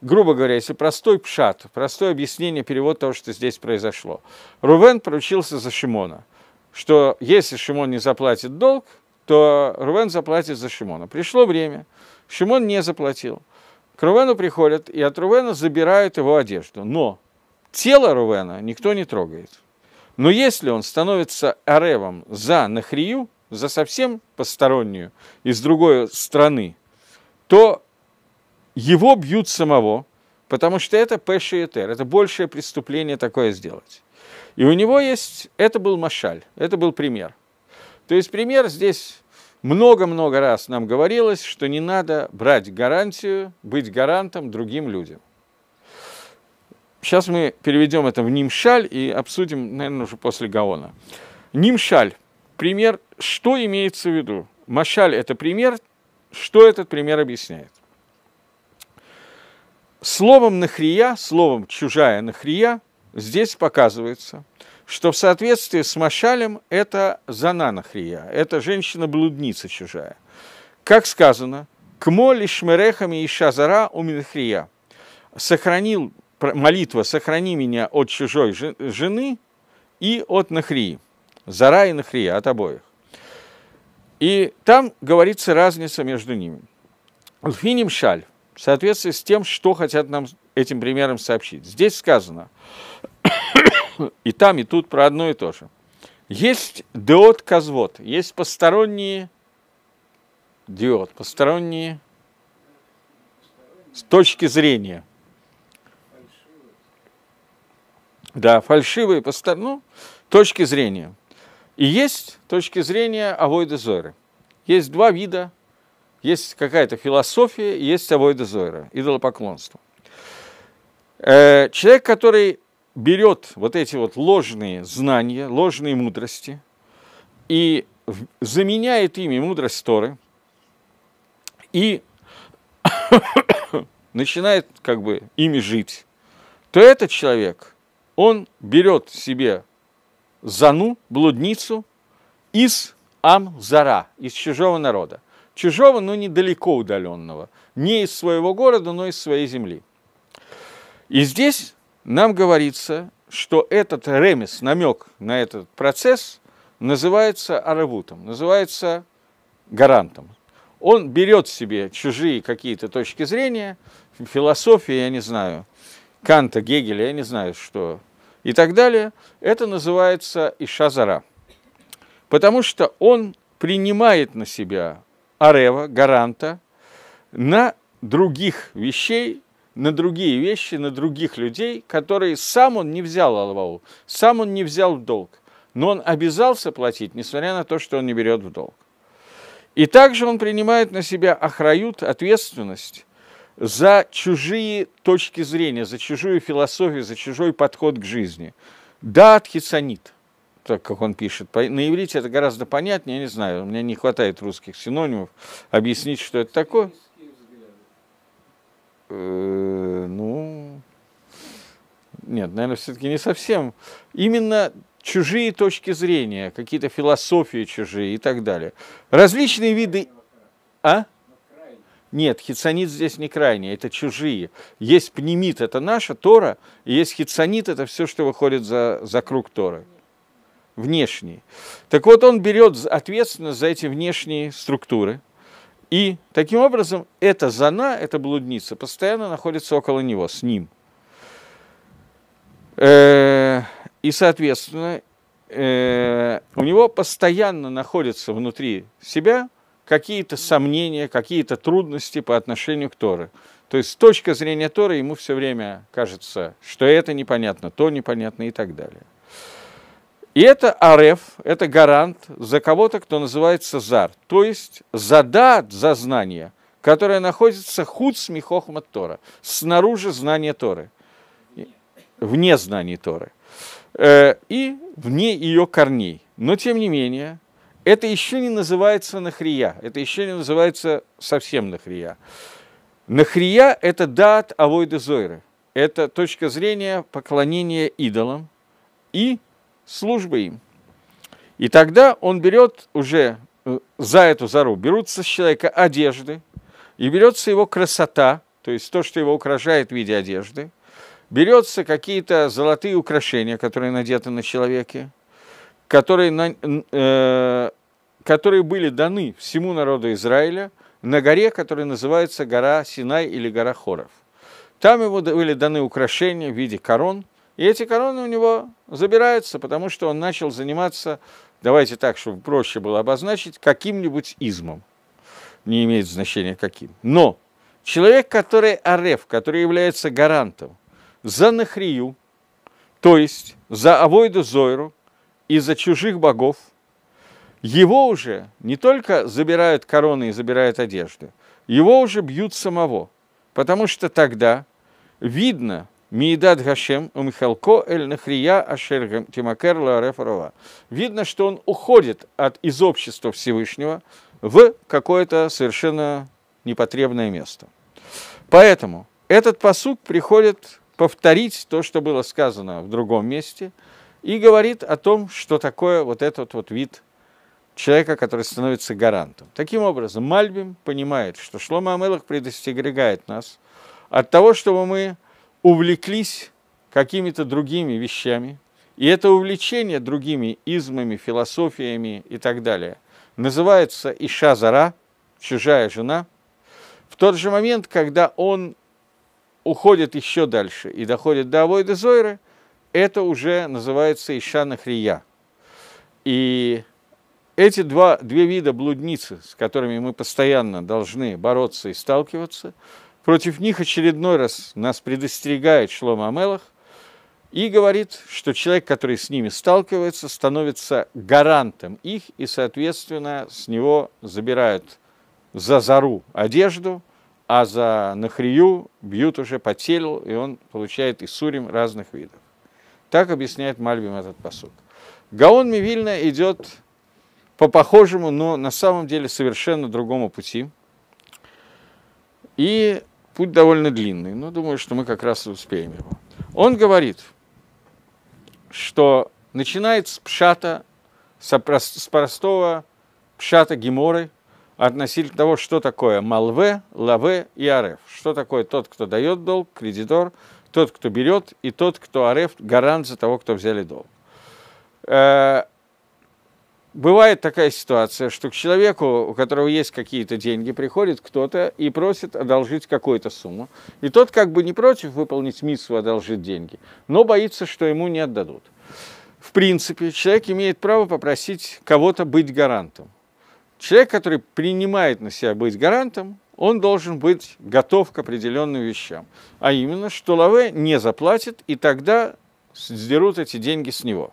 грубо говоря, если простой пшат, простое объяснение, перевод того, что здесь произошло. Рувен поручился за Шимона – что если Шимон не заплатит долг, то Рувен заплатит за Шимона. Пришло время, Шимон не заплатил. К Рувену приходят, и от Рувена забирают его одежду. Но тело Рувена никто не трогает. Но если он становится аревом за Нахрию, за совсем постороннюю, из другой страны, то его бьют самого, потому что это пэшиэтер, это большее преступление такое сделать. И у него есть, это был Машаль, это был пример. То есть пример здесь много-много раз нам говорилось, что не надо брать гарантию, быть гарантом другим людям. Сейчас мы переведем это в Нимшаль и обсудим, наверное, уже после Гаона. Нимшаль. Пример, что имеется в виду? Машаль – это пример, что этот пример объясняет? Словом «нахрия», словом «чужая нахрия» здесь показывается, что в соответствии с Машалем это зананахрия, это женщина-блудница чужая. Как сказано, к «Кмо лишмерехами и шазара уминхрия» сохранил, молитва «Сохрани меня от чужой жены и от нахрии». Зара и нахрия, от обоих. И там говорится разница между ними. Лфиним шаль – в соответствии с тем, что хотят нам этим примером сообщить. Здесь сказано <coughs> и там, и тут про одно и то же. Есть диод казвод, есть посторонние диод, посторонние с точки зрения. Да, фальшивые, постор... ну, точки зрения. И есть точки зрения Авойда Зоры. Есть два вида есть какая-то философия, есть авойда Зойра, идолопоклонство. Э, человек, который берет вот эти вот ложные знания, ложные мудрости и заменяет ими мудрость Торы и <coughs> начинает как бы ими жить, то этот человек, он берет себе зану, блудницу из Амзара, из чужого народа. Чужого, но недалеко удаленного. Не из своего города, но из своей земли. И здесь нам говорится, что этот ремес, намек на этот процесс, называется аравутом, называется гарантом. Он берет себе чужие какие-то точки зрения, философии, я не знаю, Канта, Гегеля, я не знаю, что, и так далее. Это называется Ишазара, потому что он принимает на себя арева, гаранта на других вещей, на другие вещи, на других людей, которые сам он не взял Алвау, сам он не взял в долг, но он обязался платить, несмотря на то, что он не берет в долг. И также он принимает на себя охрают, ответственность за чужие точки зрения, за чужую философию, за чужой подход к жизни. Да, от хисанит – так как он пишет. На иврите это гораздо понятнее, я не знаю, у меня не хватает русских синонимов объяснить, что это такое. Э, ну, нет, наверное, все-таки не совсем. Именно чужие точки зрения, какие-то философии чужие и так далее. Различные виды... А? Нет, хитсонит здесь не крайний, это чужие. Есть пнемит, это наша Тора, и есть хитсонит, это все, что выходит за, за круг Торы внешние. Так вот, он берет ответственность за эти внешние структуры. И таким образом эта зона, эта блудница, постоянно находится около него, с ним. Э, и, соответственно, э, у него постоянно находятся внутри себя какие-то сомнения, какие-то трудности по отношению к Торе. То есть с точки зрения Торы ему все время кажется, что это непонятно, то непонятно и так далее. И это ареф, это гарант за кого-то, кто называется зар, то есть за задат за знание, которое находится худс смехохмат Тора, снаружи знания Торы, вне знаний Торы э, и вне ее корней. Но тем не менее, это еще не называется нахрия, это еще не называется совсем нахрия. Нахрия – это дат авойда зойры, это точка зрения поклонения идолам и службы им. И тогда он берет уже э, за эту зару, берутся с человека одежды, и берется его красота, то есть то, что его украшает в виде одежды, берется какие-то золотые украшения, которые надеты на человеке, которые, на, э, которые были даны всему народу Израиля на горе, которая называется гора Синай или гора Хоров. Там ему были даны украшения в виде корон – и эти короны у него забираются, потому что он начал заниматься, давайте так, чтобы проще было обозначить, каким-нибудь измом. Не имеет значения каким. Но человек, который арев, который является гарантом за нахрию, то есть за авойду зойру и за чужих богов, его уже не только забирают короны и забирают одежды, его уже бьют самого, потому что тогда видно, Миидат Гашем, Умихалко, Эль Нахрия, Ашер Тимакер, Лаарефарова. Видно, что он уходит от, из общества Всевышнего в какое-то совершенно непотребное место. Поэтому этот посуд приходит повторить то, что было сказано в другом месте, и говорит о том, что такое вот этот вот вид человека, который становится гарантом. Таким образом, Мальбим понимает, что Шлома Амелах предостерегает нас от того, чтобы мы увлеклись какими-то другими вещами, и это увлечение другими измами, философиями и так далее называется Иша Зара, чужая жена, в тот же момент, когда он уходит еще дальше и доходит до Авойда Зойры, это уже называется Иша Нахрия. И эти два, две вида блудницы, с которыми мы постоянно должны бороться и сталкиваться – Против них очередной раз нас предостерегает Шлома Амелах и говорит, что человек, который с ними сталкивается, становится гарантом их, и, соответственно, с него забирают за зару одежду, а за нахрию бьют уже по телу, и он получает и сурим разных видов. Так объясняет Мальбим этот посуд. Гаон Мивильна идет по похожему, но на самом деле совершенно другому пути. И Путь довольно длинный, но думаю, что мы как раз и успеем его. Он говорит, что начинает с пшата, с простого пшата геморы относительно того, что такое малве, лаве и ареф. Что такое тот, кто дает долг, кредитор, тот, кто берет, и тот, кто ареф, гарант за того, кто взяли долг. Э, Бывает такая ситуация, что к человеку, у которого есть какие-то деньги, приходит кто-то и просит одолжить какую-то сумму. И тот как бы не против выполнить миссу одолжить деньги, но боится, что ему не отдадут. В принципе, человек имеет право попросить кого-то быть гарантом. Человек, который принимает на себя быть гарантом, он должен быть готов к определенным вещам. А именно, что Лаве не заплатит, и тогда сдерут эти деньги с него.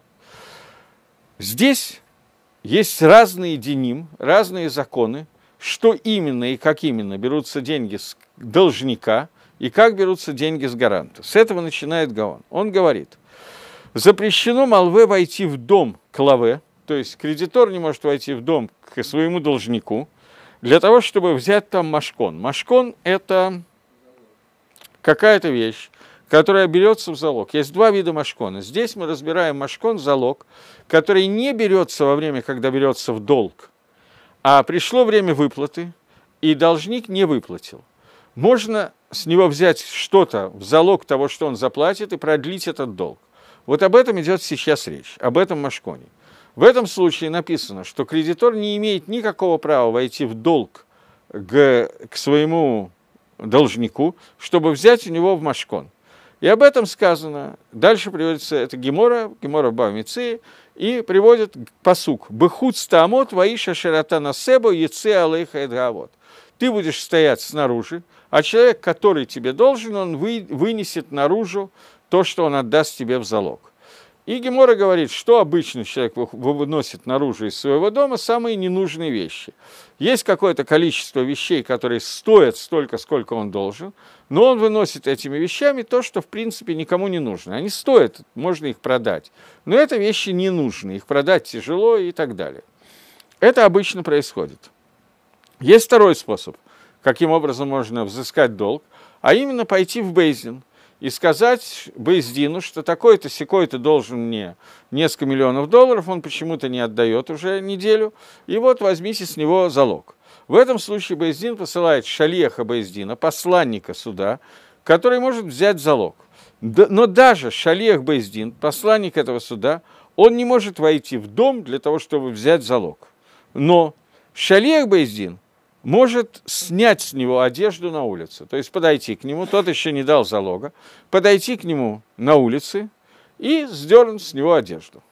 Здесь есть разные деним, разные законы, что именно и как именно берутся деньги с должника и как берутся деньги с гаранта. С этого начинает Гаон. Он говорит, запрещено Малве войти в дом к Лаве, то есть кредитор не может войти в дом к своему должнику, для того, чтобы взять там машкон. Машкон – это какая-то вещь, которая берется в залог. Есть два вида машкона. Здесь мы разбираем машкон, залог, который не берется во время, когда берется в долг, а пришло время выплаты, и должник не выплатил. Можно с него взять что-то в залог того, что он заплатит, и продлить этот долг. Вот об этом идет сейчас речь, об этом машконе. В этом случае написано, что кредитор не имеет никакого права войти в долг к, к своему должнику, чтобы взять у него в машкон. И об этом сказано. Дальше приводится это Гемора, Гемора Бавмицы, и приводит посук. «Быхуд стамот ваиша ширата себо яце алейха эдгавот». Ты будешь стоять снаружи, а человек, который тебе должен, он вынесет наружу то, что он отдаст тебе в залог. И Гемора говорит, что обычно человек выносит наружу из своего дома самые ненужные вещи. Есть какое-то количество вещей, которые стоят столько, сколько он должен, но он выносит этими вещами то, что, в принципе, никому не нужно. Они стоят, можно их продать, но это вещи не нужны, их продать тяжело и так далее. Это обычно происходит. Есть второй способ, каким образом можно взыскать долг, а именно пойти в Бейзин – и сказать Бейздину, что такой-то, секой-то должен мне несколько миллионов долларов, он почему-то не отдает уже неделю, и вот возьмите с него залог. В этом случае Бейздин посылает шалеха Бейздина, посланника суда, который может взять залог. Но даже шалех Бейздин, посланник этого суда, он не может войти в дом для того, чтобы взять залог. Но шалех Бейздин – может снять с него одежду на улице. То есть подойти к нему, тот еще не дал залога, подойти к нему на улице и сдернуть с него одежду.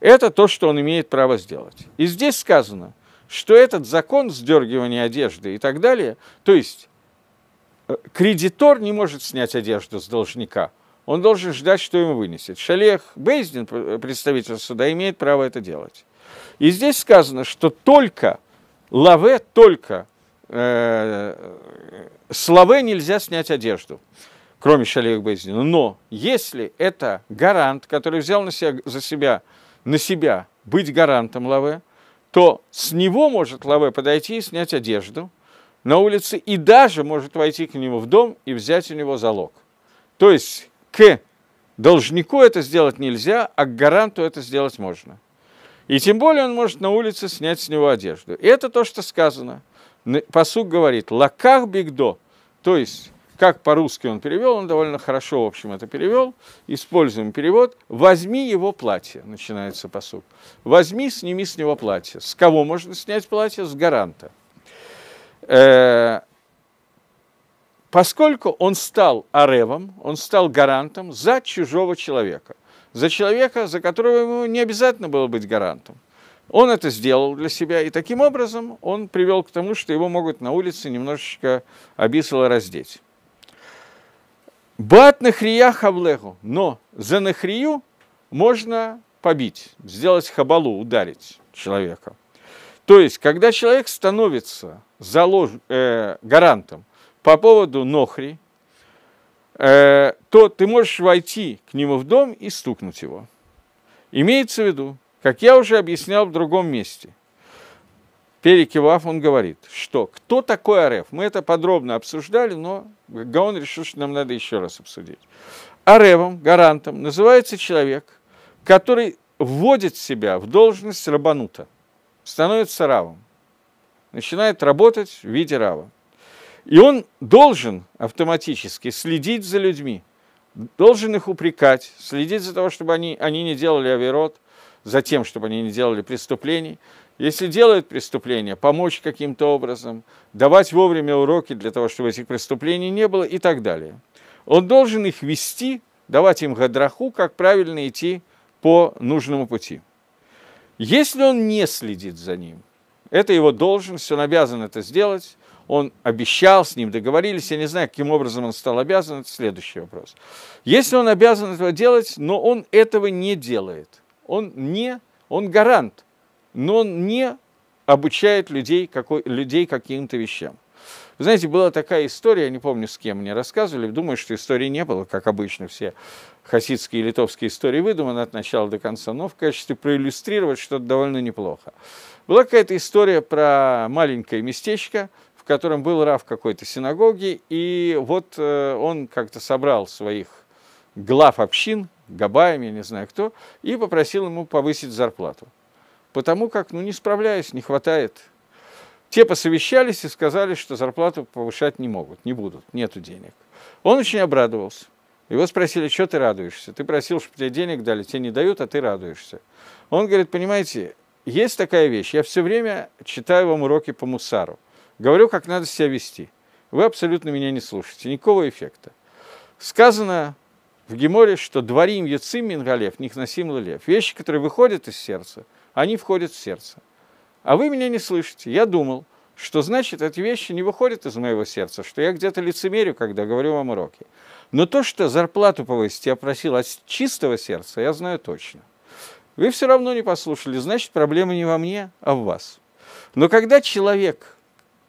Это то, что он имеет право сделать. И здесь сказано, что этот закон сдергивания одежды и так далее, то есть э, кредитор не может снять одежду с должника, он должен ждать, что ему вынесет. Шалех Бейздин, представитель суда, имеет право это делать. И здесь сказано, что только – лаве только э, с лаве нельзя снять одежду, кроме шалех Бейздина. Но если это гарант, который взял на себя, за себя, на себя быть гарантом лаве, то с него может лаве подойти и снять одежду на улице, и даже может войти к нему в дом и взять у него залог. То есть к должнику это сделать нельзя, а к гаранту это сделать можно. И тем более он может на улице снять с него одежду. И это то, что сказано. Посуг говорит «лаках бигдо», то есть, как по-русски он перевел, он довольно хорошо, в общем, это перевел, используем перевод, «возьми его платье», начинается посуг. «Возьми, сними с него платье». С кого можно снять платье? С гаранта. Э, поскольку он стал аревом, он стал гарантом за чужого человека – за человека, за которого ему не обязательно было быть гарантом. Он это сделал для себя, и таким образом он привел к тому, что его могут на улице немножечко обисало раздеть. Бат нахрия хавлеху, но за нахрию можно побить, сделать хабалу, ударить человека. То есть, когда человек становится залож... э, гарантом по поводу нохри, Э, то ты можешь войти к нему в дом и стукнуть его. Имеется в виду, как я уже объяснял в другом месте, перекивав, он говорит, что кто такой Ареф? Мы это подробно обсуждали, но Гаон решил, что нам надо еще раз обсудить. Аревом, гарантом, называется человек, который вводит себя в должность рабанута, становится равом, начинает работать в виде рава. И он должен автоматически следить за людьми, должен их упрекать, следить за того, чтобы они, они не делали оверот, за тем, чтобы они не делали преступлений. Если делают преступления, помочь каким-то образом, давать вовремя уроки для того, чтобы этих преступлений не было и так далее. Он должен их вести, давать им гадраху, как правильно идти по нужному пути. Если он не следит за ним, это его должность, он обязан это сделать, он обещал с ним, договорились, я не знаю, каким образом он стал обязан, это следующий вопрос. Если он обязан этого делать, но он этого не делает, он не, он гарант, но он не обучает людей, какой, людей каким-то вещам. Вы знаете, была такая история, я не помню, с кем мне рассказывали, думаю, что истории не было, как обычно все хасидские и литовские истории выдуманы от начала до конца, но в качестве проиллюстрировать что-то довольно неплохо. Была какая-то история про маленькое местечко, в котором был рав какой-то синагоги, и вот э, он как-то собрал своих глав общин, Габаем, я не знаю кто, и попросил ему повысить зарплату. Потому как, ну, не справляюсь, не хватает. Те посовещались и сказали, что зарплату повышать не могут, не будут, нету денег. Он очень обрадовался. Его спросили, что ты радуешься? Ты просил, чтобы тебе денег дали, тебе не дают, а ты радуешься. Он говорит, понимаете, есть такая вещь, я все время читаю вам уроки по мусару. Говорю, как надо себя вести. Вы абсолютно меня не слушаете. Никакого эффекта. Сказано в Геморе, что дворим яцим мингалев, них носим лев. Вещи, которые выходят из сердца, они входят в сердце. А вы меня не слышите. Я думал, что значит, эти вещи не выходят из моего сердца, что я где-то лицемерю, когда говорю вам уроки. Но то, что зарплату повысить я просил от чистого сердца, я знаю точно. Вы все равно не послушали, значит, проблема не во мне, а в вас. Но когда человек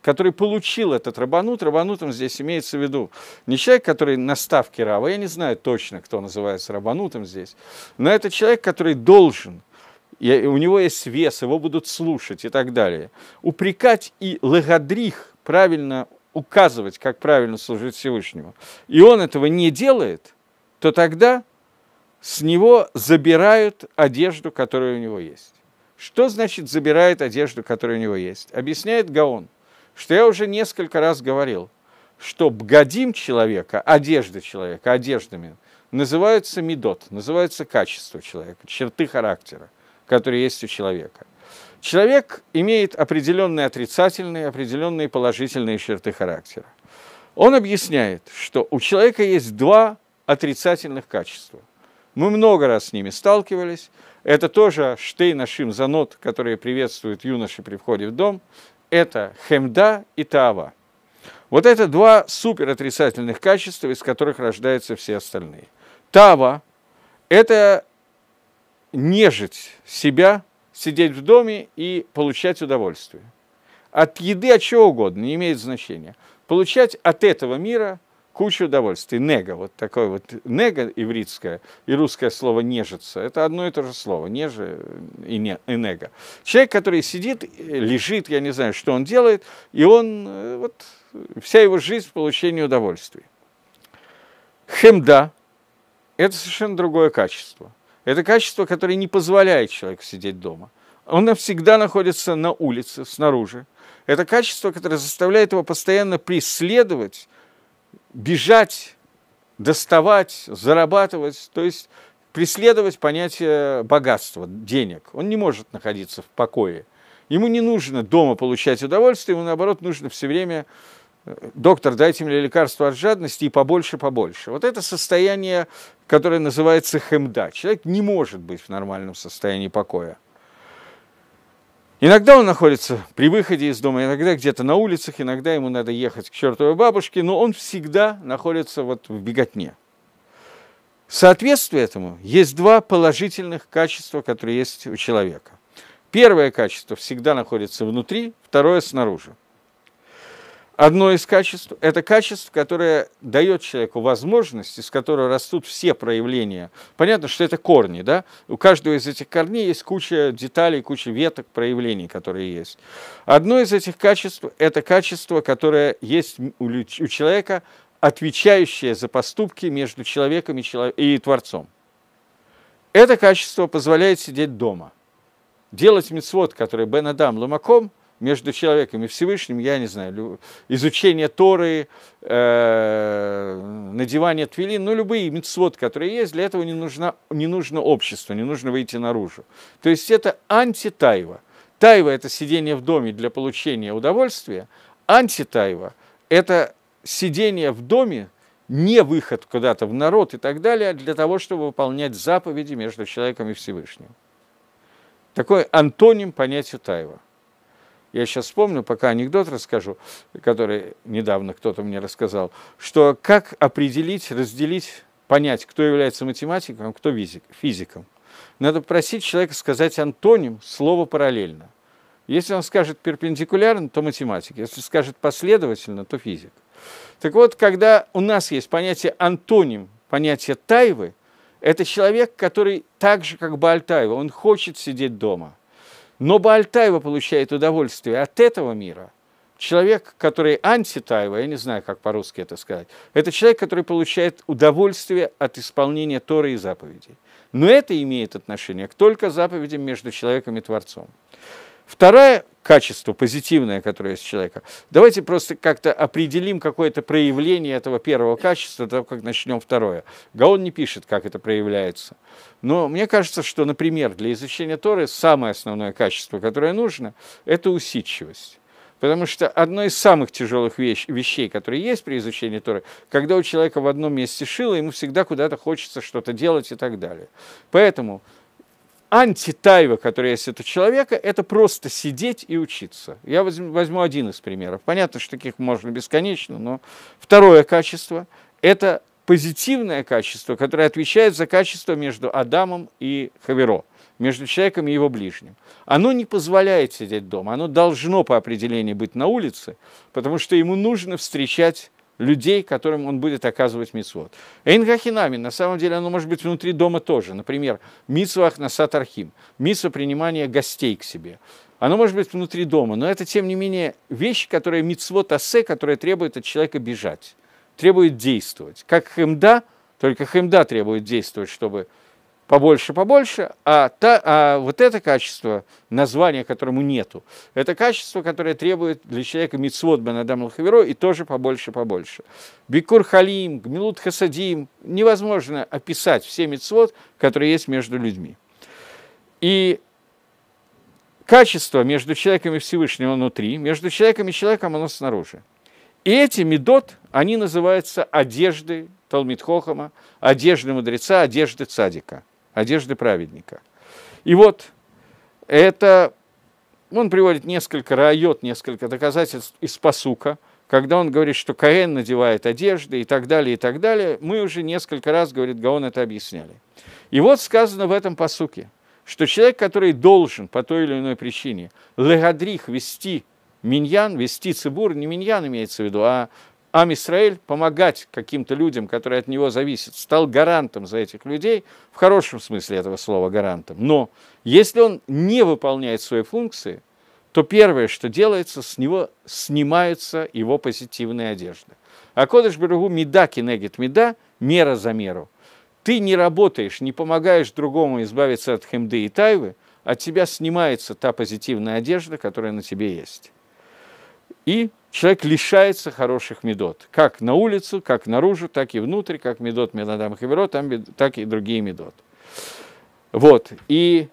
который получил этот рабанут, рабанутом здесь имеется в виду не человек, который на ставке рава, я не знаю точно, кто называется рабанутом здесь, но это человек, который должен, и у него есть вес, его будут слушать и так далее. Упрекать и логодрих, правильно указывать, как правильно служить Всевышнему, и он этого не делает, то тогда с него забирают одежду, которая у него есть. Что значит забирает одежду, которая у него есть? Объясняет Гаон – что я уже несколько раз говорил, что бгадим человека, одежда человека, одеждами, называются медот, называются качество человека, черты характера, которые есть у человека. Человек имеет определенные отрицательные, определенные положительные черты характера. Он объясняет, что у человека есть два отрицательных качества. Мы много раз с ними сталкивались. Это тоже штей нашим Занот, которые приветствуют юноши при входе в дом это хемда и тава. Вот это два супер отрицательных качества, из которых рождаются все остальные. Тава – это нежить себя, сидеть в доме и получать удовольствие. От еды, от чего угодно, не имеет значения. Получать от этого мира кучу удовольствий. Нега, вот такое вот нега ивритское и русское слово нежится. Это одно и то же слово, неже и, не, и нега. Человек, который сидит, лежит, я не знаю, что он делает, и он, э, вот, вся его жизнь в получении удовольствий. Хемда – это совершенно другое качество. Это качество, которое не позволяет человеку сидеть дома. Он навсегда находится на улице, снаружи. Это качество, которое заставляет его постоянно преследовать бежать, доставать, зарабатывать, то есть преследовать понятие богатства, денег. Он не может находиться в покое. Ему не нужно дома получать удовольствие, ему, наоборот, нужно все время э, доктор, дайте мне лекарство от жадности и побольше, побольше. Вот это состояние, которое называется хемда. Эм Человек не может быть в нормальном состоянии покоя. Иногда он находится при выходе из дома, иногда где-то на улицах, иногда ему надо ехать к чертовой бабушке, но он всегда находится вот в беготне. Соответствие этому есть два положительных качества, которые есть у человека. Первое качество всегда находится внутри, второе снаружи. Одно из качеств – это качество, которое дает человеку возможность, из которого растут все проявления. Понятно, что это корни, да? У каждого из этих корней есть куча деталей, куча веток, проявлений, которые есть. Одно из этих качеств – это качество, которое есть у человека, отвечающее за поступки между человеком и Творцом. Это качество позволяет сидеть дома, делать мецвод, который Бен Адам Ломаком – между человеком и Всевышним, я не знаю, изучение Торы, э, надевание твилин, ну, любые мецвод, которые есть, для этого не нужно, не нужно общество, не нужно выйти наружу. То есть это антитайва. Тайва – это сидение в доме для получения удовольствия, антитайва – это сидение в доме, не выход куда-то в народ и так далее, для того, чтобы выполнять заповеди между человеком и Всевышним. Такой антоним понятию Тайва. Я сейчас вспомню, пока анекдот расскажу, который недавно кто-то мне рассказал, что как определить, разделить, понять, кто является математиком, а кто физиком. Надо просить человека сказать антоним слово параллельно. Если он скажет перпендикулярно, то математик. Если скажет последовательно, то физик. Так вот, когда у нас есть понятие антоним, понятие тайвы, это человек, который так же, как Бальтаева, он хочет сидеть дома – но Баальтаева получает удовольствие от этого мира. Человек, который антитаева, я не знаю, как по-русски это сказать, это человек, который получает удовольствие от исполнения Торы и заповедей. Но это имеет отношение только к только заповедям между человеком и Творцом. Вторая качество позитивное, которое есть у человека. Давайте просто как-то определим какое-то проявление этого первого качества, того, как начнем второе. Гаон не пишет, как это проявляется. Но мне кажется, что, например, для изучения Торы самое основное качество, которое нужно, это усидчивость. Потому что одно из самых тяжелых вещ, вещей, которые есть при изучении Торы, когда у человека в одном месте шило, ему всегда куда-то хочется что-то делать и так далее. Поэтому антитайва, которая есть у человека, это просто сидеть и учиться. Я возьму один из примеров. Понятно, что таких можно бесконечно, но второе качество – это позитивное качество, которое отвечает за качество между Адамом и Хаверо, между человеком и его ближним. Оно не позволяет сидеть дома, оно должно по определению быть на улице, потому что ему нужно встречать людей, которым он будет оказывать мицвод. Эйнгахинами, на самом деле, оно может быть внутри дома тоже. Например, митсва на Сатархим, митсва принимания гостей к себе. Оно может быть внутри дома, но это, тем не менее, вещь, которая митцвот асе, которая требует от человека бежать, требует действовать. Как хэмда, только хэмда требует действовать, чтобы побольше, побольше, а, та, а вот это качество, названия которому нету, это качество, которое требует для человека мицвод Банадам Лахаверо и тоже побольше, побольше. Бикур Халим, Гмилут Хасадим, невозможно описать все мицвод, которые есть между людьми. И качество между человеком и Всевышним, внутри, между человеком и человеком оно снаружи. И эти медот, они называются одежды Талмитхохама, одежды мудреца, одежды цадика – одежды праведника. И вот это, он приводит несколько райот, несколько доказательств из посука, когда он говорит, что Каэн надевает одежды и так далее, и так далее, мы уже несколько раз, говорит Гаон, это объясняли. И вот сказано в этом посуке, что человек, который должен по той или иной причине легадрих вести миньян, вести цибур, не миньян имеется в виду, а Ам Исраэль помогать каким-то людям, которые от него зависят, стал гарантом за этих людей, в хорошем смысле этого слова гарантом. Но если он не выполняет свои функции, то первое, что делается, с него снимаются его позитивные одежды. А Кодыш Берегу меда кинегит меда, мера за меру. Ты не работаешь, не помогаешь другому избавиться от хемды и тайвы, от тебя снимается та позитивная одежда, которая на тебе есть и человек лишается хороших медот. Как на улицу, как наружу, так и внутрь, как медот Меладам Хаберо, там, так и другие медот. Вот. И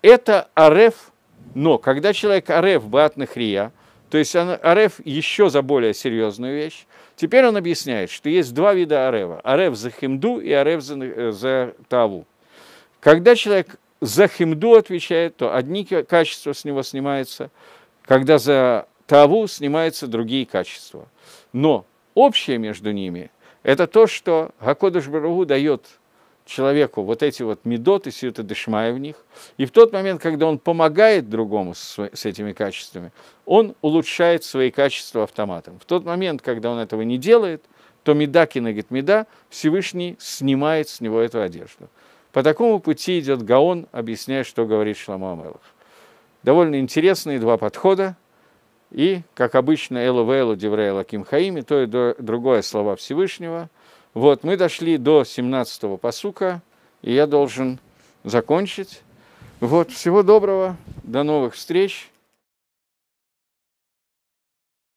это ареф, но когда человек ареф батнахрия, то есть ареф еще за более серьезную вещь, теперь он объясняет, что есть два вида арева. Ареф за химду и ареф за, э, за таву. Когда человек за химду отвечает, то одни качества с него снимаются, когда за Таву снимаются другие качества. Но общее между ними – это то, что Гакодыш Барагу дает человеку вот эти вот медоты, сиюта дышмая в них. И в тот момент, когда он помогает другому с, с этими качествами, он улучшает свои качества автоматом. В тот момент, когда он этого не делает, то меда кинагит меда, Всевышний снимает с него эту одежду. По такому пути идет Гаон, объясняя, что говорит Шламу Амелах. Довольно интересные два подхода – и, как обычно, Элу Вейлу Деврейла Кимхаими, то и другое слова Всевышнего. Вот, мы дошли до 17-го посука, и я должен закончить. Вот, всего доброго, до новых встреч.